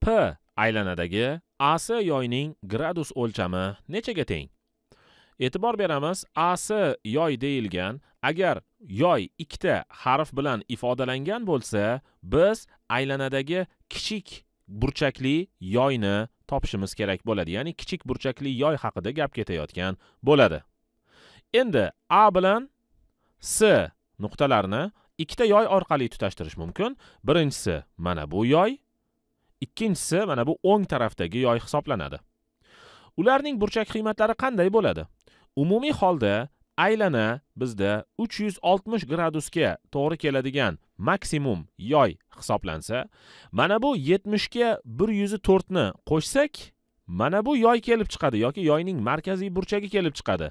p aylanadagi as yoyning gradus o'lchami nechaga teng e'tibor beramiz as yoy deyilgan agar yoy ikkita harf bilan ifodalangan bo'lsa biz aylanadagi kichik burchakli yoyni topishimiz kerak bo'ladi ya'ni kichik burchakli yoy haqida gap ketayotgan bo'ladi endi a bilan s nuqtalarini ikkita yoy orqali tutashtirish mumkin birinchisi mana bu yoy ikkinchisi mana bu o'ng tarafdagi yoy hisoblanadi ularning burchak qiymatlari qanday bo'ladi umumiy holda aylana bizda 360 gradusga to'g'ri keladigan maksimum yoy hisoblansa mana bu 70 ga 104 ni qo'shsak mana bu yoy kelib chiqadi yoki yoyning markaziy burchagi kelib chiqadi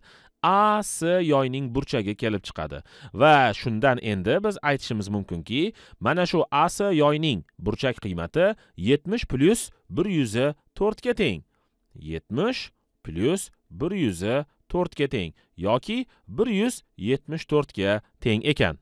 a s yoyning burchagi kelib chiqadi va shundan endi biz aytishimiz mumkinki mana shu a s yoyning burchak qiymati 70 plyus 104 ga teng 70 plyus 104 ga teng yoki 174 ga teng ekan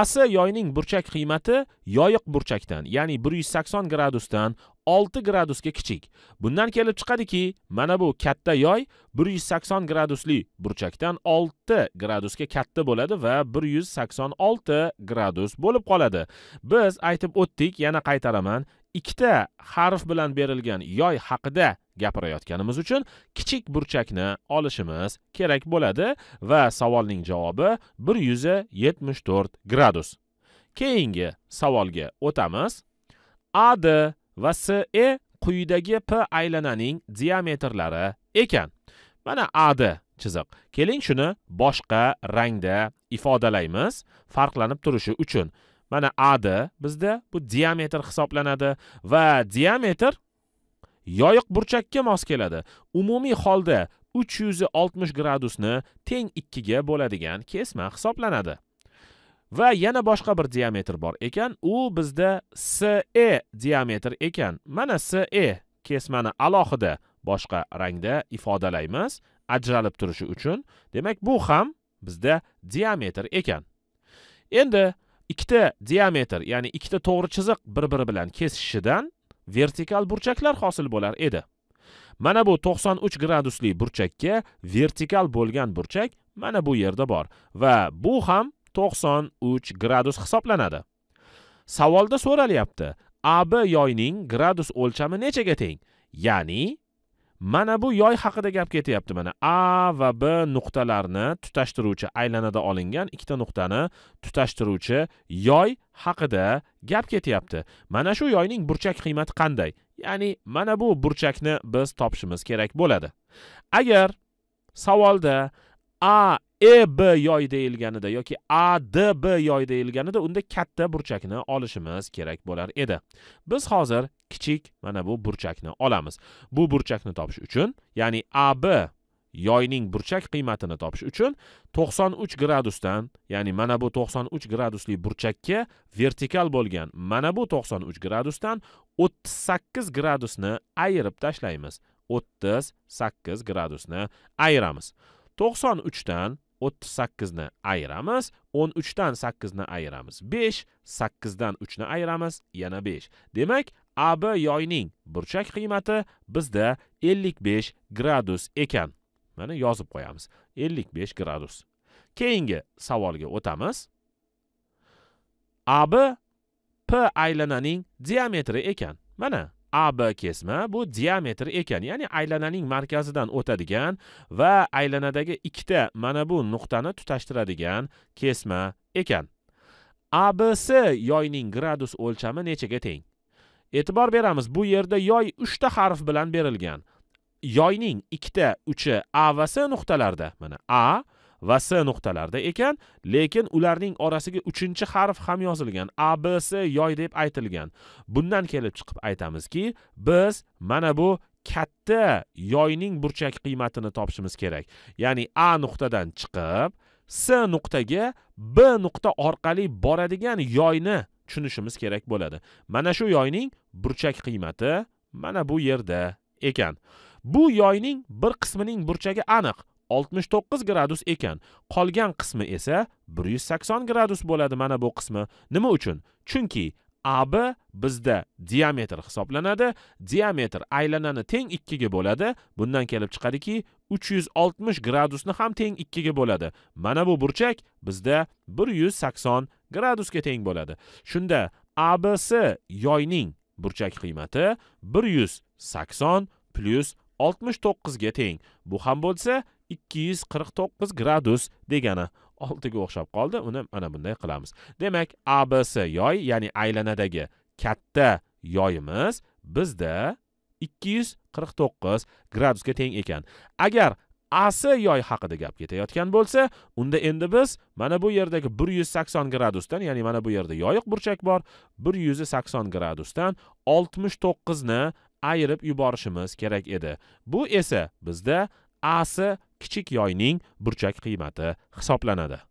asi yoyning burchak qiymati yoyiq burchakdan ya'ni 180 gradusdan olti gradusga kichik bundan kelib chiqadiki mana bu katta yoy bir yuz sakson gradusli burchakdan olti gradusga katta bo'ladi va bir yuz sakson olti gradus bo'lib qoladi biz aytib o'tdik yana qaytaraman ikkita harf bilan berilgan yoy haqida gapirayotganimiz uchun kichik burchakni olishimiz kerak bo'ladi va savolning javobi bir yuz yetmish to'rt gradus keyingi savolga o'tamiz ad va SE quyidagi P aylananing diametrlari ekan. Mana AD chiziq. Keling shuni boshqa rangda ifodalaymiz farqlanib turishi uchun. Mana AD bizda bu diametr hisoblanadi va diametr yoyiq burchakka mos keladi. Umumiy holda 360 gradusni teng 2 ga bo'ladigan kesma hisoblanadi. va yana boshqa bir diametr bor ekan u bizda se diametr ekan mana se kesmani alohida boshqa rangda ifodalaymiz ajralib turishi uchun demak bu ham bizda diametr ekan endi ikkita diametr ya'ni ikkita to'g'ri chiziq bir biri bilan kesishishidan vertikal burchaklar hosil bo'lar edi mana bu 93 gradusli burchakka vertikal bo'lgan burchak mana bu yerda bor va bu ham to'qson uch gradus hisoblanadi savolda so'ralyapti ab yoyning gradus o'lchami nechaga teng ya'ni mana bu yoy haqida gap ketyapti mana a va b nuqtalarni tutashtiruvchi aylanada olingan ikkita nuqtani tutashtiruvchi yoy haqida gap ketyapti mana shu yoyning burchak qiymati qanday ya'ni mana bu burchakni biz topishimiz kerak bo'ladi agar savolda a e b yoy deyilganida yoki a d b yoy deyilganida unda katta burchakni olishimiz kerak bo'lar edi biz hozir kichik mana bu burchakni olamiz bu burchakni topish uchun ya'ni a b yoyning burchak qiymatini topish uchun 93 gradusdan ya'ni mana bu 93 gradusli burchakka vertikal bo'lgan mana bu 93 gradusdan 38 gradusni ayirib tashlaymiz 38 gradusni ayiramiz to'qson uchdan o'ttiz sakkizni ayiramiz o'n uchdan sakkizni ayiramiz besh sakkizdan uchni ayiramiz yana besh demak ab yoyning burchak qiymati bizda ellik besh gradus ekan mana yozib qo'yamiz ellik besh gradus keyingi savolga o'tamiz ab p aylananing diametri ekan mana ab kesma bu diametr ekan ya'ni aylananing markazidan o'tadigan va aylanadagi ikkita mana bu nuqtani tutashtiradigan kesma ekan ABC yoyning gradus o'lchami nechaga teng e'tibor beramiz bu yerda yoy 3 ta harf bilan berilgan yoyning ikkita uchi a va C nuqtalarida. mana a va s nuqtalarida ekan lekin ularning orasiga uchinchi harf ham yozilgan a b s yoy deb aytilgan bundan kelib chiqib aytamizki biz mana bu katta yoyning burchak qiymatini topishimiz kerak ya'ni a nuqtadan chiqib s nuqtaga b nuqta orqali boradigan yoyni tushunishimiz kerak bo'ladi mana shu yoyning burchak qiymati mana bu yerda ekan bu yoyning bir qismining burchagi aniq 69 gradus ekan qolgan qismi esa 180 gradus bo'ladi mana bu qismi nima uchun chunki ab bizda diametr hisoblanadi diametr aylanani teng 2 ga bo'ladi bundan kelib chiqadiki 360 gradusni ham teng 2 ga bo'ladi mana bu burchak bizda 180 gradusga teng bo'ladi shunda ABC yoyning burchak qiymati 180 plus 69 ga teng bu ham bo'lsa ikki yuz qirq to'qqiz gradus degani oltiga o'xshab qoldi uni mana bunday qilamiz demak abc yoy ya'ni aylanadagi katta yoyimiz bizda ikki yuz qirq to'qqiz gradusga teng ekan agar as yoy haqida gap ketayotgan bo'lsa unda endi biz mana bu yerdagi bir yuz sakson gradusdan ya'ni mana bu yerda yoyiq burchak bor bir yuz sakson gradusdan oltmish to'qqizni ayirib yuborishimiz kerak edi bu esa bizda as kichik yoyning burchak qiymati hisoblanadi